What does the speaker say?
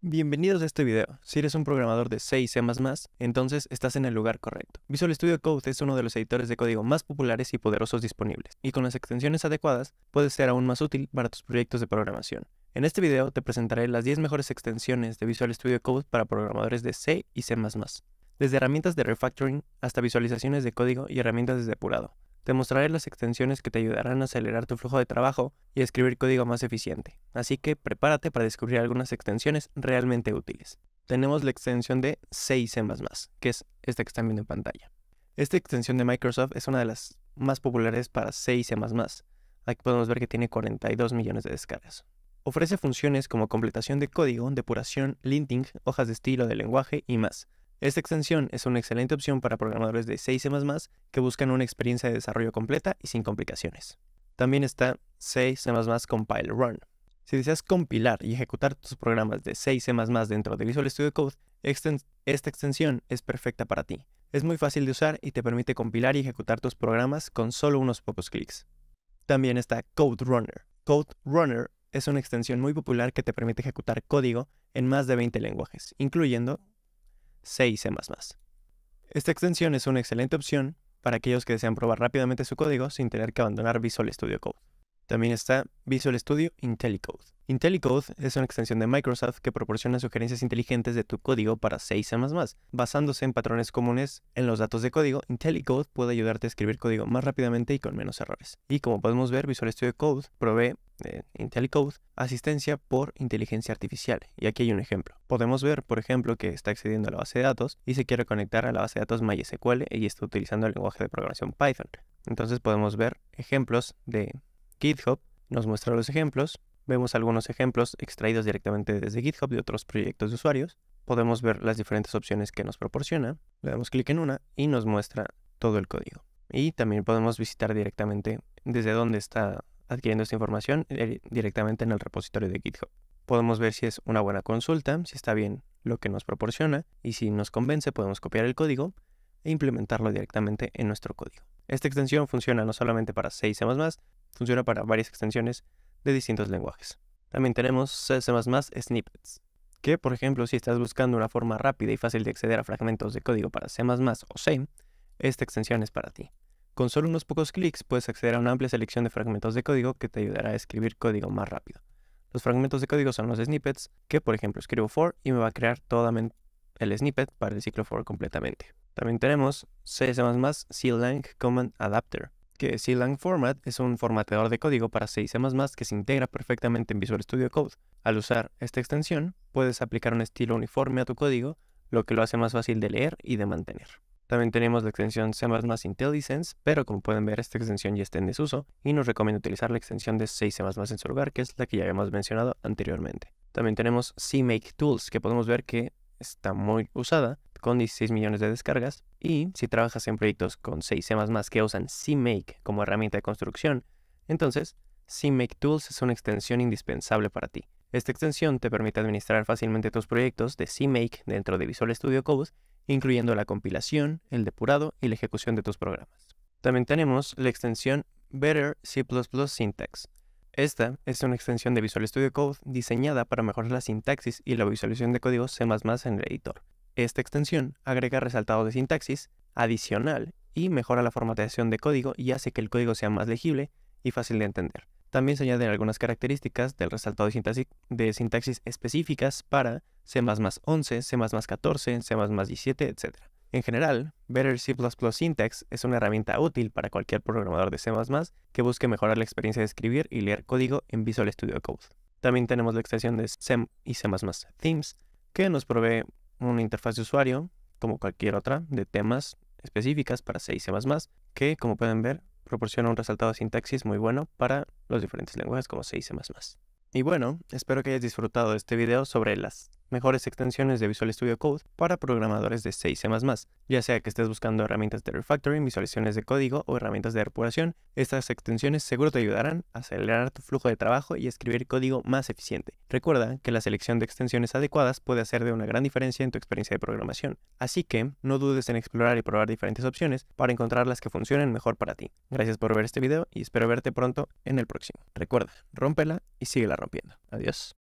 Bienvenidos a este video. Si eres un programador de C y C++, entonces estás en el lugar correcto. Visual Studio Code es uno de los editores de código más populares y poderosos disponibles, y con las extensiones adecuadas puede ser aún más útil para tus proyectos de programación. En este video te presentaré las 10 mejores extensiones de Visual Studio Code para programadores de C y C++, desde herramientas de refactoring hasta visualizaciones de código y herramientas de depurado. Te mostraré las extensiones que te ayudarán a acelerar tu flujo de trabajo y escribir código más eficiente, así que prepárate para descubrir algunas extensiones realmente útiles. Tenemos la extensión de 6 que es esta que están viendo en pantalla. Esta extensión de Microsoft es una de las más populares para 6 Aquí podemos ver que tiene 42 millones de descargas. Ofrece funciones como completación de código, depuración, linting, hojas de estilo de lenguaje y más esta extensión es una excelente opción para programadores de 6 C++ que buscan una experiencia de desarrollo completa y sin complicaciones. También está 6 C++ Compile Run. Si deseas compilar y ejecutar tus programas de 6 C++ dentro de Visual Studio Code, esta extensión es perfecta para ti. Es muy fácil de usar y te permite compilar y ejecutar tus programas con solo unos pocos clics. También está Code Runner. Code Runner es una extensión muy popular que te permite ejecutar código en más de 20 lenguajes, incluyendo C y C++. Esta extensión es una excelente opción para aquellos que desean probar rápidamente su código sin tener que abandonar Visual Studio Code. También está Visual Studio IntelliCode. IntelliCode es una extensión de Microsoft que proporciona sugerencias inteligentes de tu código para 6 más más. Basándose en patrones comunes en los datos de código, IntelliCode puede ayudarte a escribir código más rápidamente y con menos errores. Y como podemos ver, Visual Studio Code provee eh, IntelliCode asistencia por inteligencia artificial. Y aquí hay un ejemplo. Podemos ver, por ejemplo, que está accediendo a la base de datos y se quiere conectar a la base de datos MySQL y está utilizando el lenguaje de programación Python. Entonces podemos ver ejemplos de GitHub nos muestra los ejemplos. Vemos algunos ejemplos extraídos directamente desde GitHub de otros proyectos de usuarios. Podemos ver las diferentes opciones que nos proporciona. Le damos clic en una y nos muestra todo el código. Y también podemos visitar directamente desde dónde está adquiriendo esta información eh, directamente en el repositorio de GitHub. Podemos ver si es una buena consulta, si está bien lo que nos proporciona y si nos convence podemos copiar el código e implementarlo directamente en nuestro código. Esta extensión funciona no solamente para 6 C++, Funciona para varias extensiones de distintos lenguajes. También tenemos C++ Snippets, que por ejemplo si estás buscando una forma rápida y fácil de acceder a fragmentos de código para C++ o C, esta extensión es para ti. Con solo unos pocos clics puedes acceder a una amplia selección de fragmentos de código que te ayudará a escribir código más rápido. Los fragmentos de código son los snippets, que por ejemplo escribo for y me va a crear todo el snippet para el ciclo for completamente. También tenemos C++ CLang Command Adapter, que CLang Format es un formateador de código para C++ que se integra perfectamente en Visual Studio Code. Al usar esta extensión, puedes aplicar un estilo uniforme a tu código, lo que lo hace más fácil de leer y de mantener. También tenemos la extensión C++ IntelliSense, pero como pueden ver esta extensión ya está en desuso y nos recomienda utilizar la extensión de 6 C++ en su lugar, que es la que ya habíamos mencionado anteriormente. También tenemos CMake Tools, que podemos ver que está muy usada con 16 millones de descargas. Y si trabajas en proyectos con 6 C++ que usan CMake como herramienta de construcción, entonces CMake Tools es una extensión indispensable para ti. Esta extensión te permite administrar fácilmente tus proyectos de CMake dentro de Visual Studio Code, incluyendo la compilación, el depurado y la ejecución de tus programas. También tenemos la extensión Better C++ Syntax. Esta es una extensión de Visual Studio Code diseñada para mejorar la sintaxis y la visualización de código C++ en el editor. Esta extensión agrega resaltado de sintaxis adicional y mejora la formatación de código y hace que el código sea más legible y fácil de entender. También se añaden algunas características del resaltado de sintaxis, de sintaxis específicas para C++ 11, C++ 14, C++ 17, etc. En general, Better C++ Syntax es una herramienta útil para cualquier programador de C++ que busque mejorar la experiencia de escribir y leer código en Visual Studio Code. También tenemos la extensión de SEM y C++ Themes, que nos provee una interfaz de usuario, como cualquier otra, de temas específicas para C y C++, que, como pueden ver, proporciona un resaltado de sintaxis muy bueno para los diferentes lenguajes como C y C++. Y bueno, espero que hayas disfrutado de este video sobre las mejores extensiones de Visual Studio Code para programadores de 6 C++, ya sea que estés buscando herramientas de refactoring, visualizaciones de código o herramientas de depuración, estas extensiones seguro te ayudarán a acelerar tu flujo de trabajo y escribir código más eficiente. Recuerda que la selección de extensiones adecuadas puede hacer de una gran diferencia en tu experiencia de programación, así que no dudes en explorar y probar diferentes opciones para encontrar las que funcionen mejor para ti. Gracias por ver este video y espero verte pronto en el próximo. Recuerda, rómpela y síguela rompiendo. Adiós.